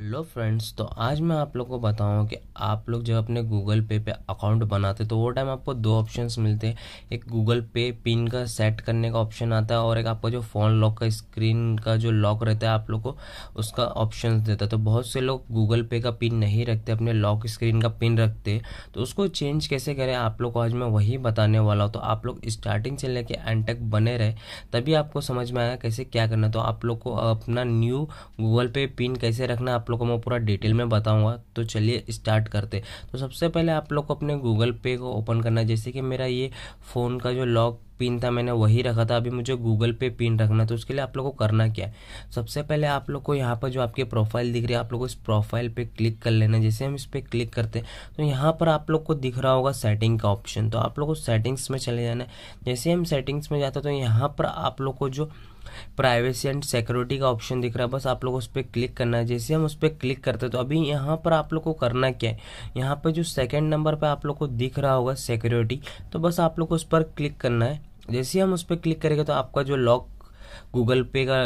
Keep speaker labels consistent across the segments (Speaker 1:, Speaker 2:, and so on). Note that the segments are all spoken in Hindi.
Speaker 1: हेलो फ्रेंड्स तो आज मैं आप लोग को बताऊं कि आप लोग जब अपने गूगल पे पे अकाउंट बनाते तो वो टाइम आपको दो ऑप्शंस मिलते हैं एक गूगल पे पिन का सेट करने का ऑप्शन आता है और एक आपका जो फ़ोन लॉक का स्क्रीन का जो लॉक रहता है आप लोग को उसका ऑप्शन देता है तो बहुत से लोग गूगल पे का पिन नहीं रखते अपने लॉक स्क्रीन का पिन रखते तो उसको चेंज कैसे करें आप लोग को आज मैं वही बताने वाला हूँ तो आप लोग स्टार्टिंग से लेके एंड तक बने रहे तभी आपको समझ में आएगा कैसे क्या करना तो आप लोग को अपना न्यू गूगल पे पिन कैसे रखना आप आप लोग को मैं पूरा डिटेल में बताऊंगा तो चलिए स्टार्ट करते तो सबसे पहले आप लोग को अपने गूगल पे को ओपन करना जैसे कि मेरा ये फ़ोन का जो लॉक पिन था मैंने वही रखा था अभी मुझे गूगल पे पिन रखना तो उसके लिए आप लोग को करना क्या है सबसे पहले आप लोग को यहाँ पर जो आपकी प्रोफाइल दिख रही है आप लोग को इस प्रोफाइल पे क्लिक कर लेना जैसे हम इस पर क्लिक करते हैं तो यहाँ पर आप लोग को दिख रहा होगा सेटिंग का ऑप्शन तो आप लोग को सेटिंग्स में चले जाना है जैसे हम सेटिंग्स में जाते तो यहाँ पर आप लोग को जो प्राइवेसी एंड सिक्योरिटी का ऑप्शन दिख रहा है बस आप लोग उस पर क्लिक करना है जैसे हम उस पर क्लिक करते हैं तो अभी यहाँ पर आप लोग को करना क्या है यहाँ पर जो सेकेंड नंबर पर आप लोग को दिख रहा होगा सिक्योरिटी तो बस आप लोग को उस पर क्लिक करना है जैसे ही हम उस पर क्लिक करेंगे तो आपका जो लॉक गूगल पे का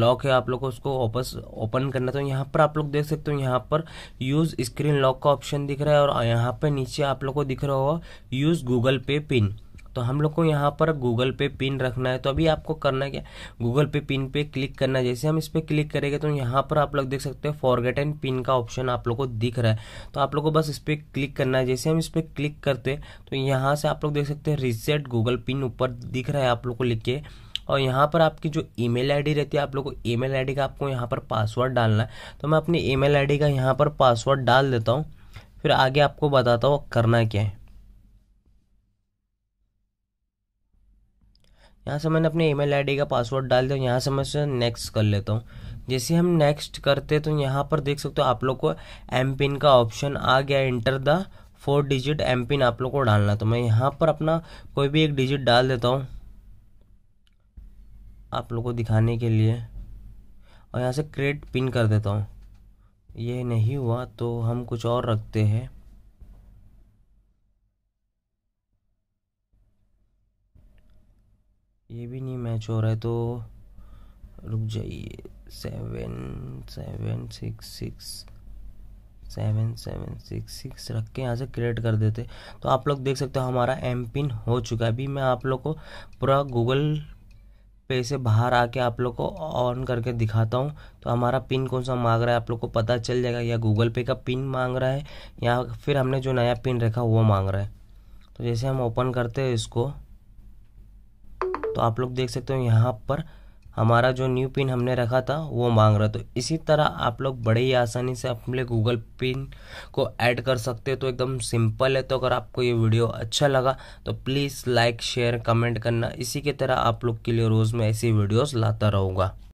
Speaker 1: लॉक है आप लोग को उसको वापस ओपन करना तो यहाँ पर आप लोग देख सकते हो यहाँ पर यूज़ स्क्रीन लॉक का ऑप्शन दिख रहा है और यहाँ पर नीचे आप लोग को दिख रहा होगा यूज़ गूगल पे पिन तो हम लोग को यहाँ पर गूगल पे पिन रखना है तो अभी आपको करना क्या गूगल पे पिन पे क्लिक करना है जैसे हम इस पर क्लिक करेंगे तो यहाँ पर आप लोग देख सकते हैं फॉरगेट एंड पिन का ऑप्शन आप लोग को दिख रहा है तो आप लोग को बस इस पर क्लिक करना है जैसे हम इस पर क्लिक करते तो यहाँ से आप लोग देख सकते हैं रिसेट गूगल पिन ऊपर दिख रहा है आप लोग को लिख के और यहाँ पर आपकी जो ईमेल आईडी रहती है आप लोग को ईमेल आईडी का आपको यहाँ पर पासवर्ड डालना है तो मैं अपनी ईमेल आईडी का यहाँ पर पासवर्ड डाल देता हूँ फिर आगे आपको बताता हूँ करना क्या है यहाँ से मैंने अपने ईमेल आईडी का पासवर्ड डाल दिया यहाँ से मैं उसे नेक्स्ट कर लेता हूँ जैसे हम नेक्स्ट करते तो यहाँ पर देख सकते हो आप लोग को एम पिन का ऑप्शन आ गया enter the four digit M PIN आप लोग को डालना तो मैं यहाँ पर अपना कोई भी एक डिजिट डाल देता हूँ आप लोग को दिखाने के लिए और यहाँ से क्रिएट पिन कर देता हूँ ये नहीं हुआ तो हम कुछ और रखते हैं ये भी नहीं मैच हो रहा है तो रुक जाइए seven seven six six seven seven six six रख के यहाँ से क्रिएट कर देते तो आप लोग देख सकते हो हमारा एम पिन हो चुका है अभी मैं आप लोग को पूरा गूगल पे से बाहर आके आप लोग को ऑन करके दिखाता हूँ तो हमारा पिन कौन सा मांग रहा है आप लोग को पता चल जाएगा या गूगल पे का पिन मांग रहा है या फिर हमने जो नया पिन रखा वो मांग रहा है तो जैसे हम ओपन करते हैं इसको तो आप लोग देख सकते हो यहाँ पर हमारा जो न्यू पिन हमने रखा था वो मांग रहा तो इसी तरह आप लोग बड़े ही आसानी से अपने गूगल पिन को ऐड कर सकते हो तो एकदम सिंपल है तो अगर आपको ये वीडियो अच्छा लगा तो प्लीज़ लाइक शेयर कमेंट करना इसी के तरह आप लोग के लिए रोज़ मैं ऐसी वीडियोस लाता रहूँगा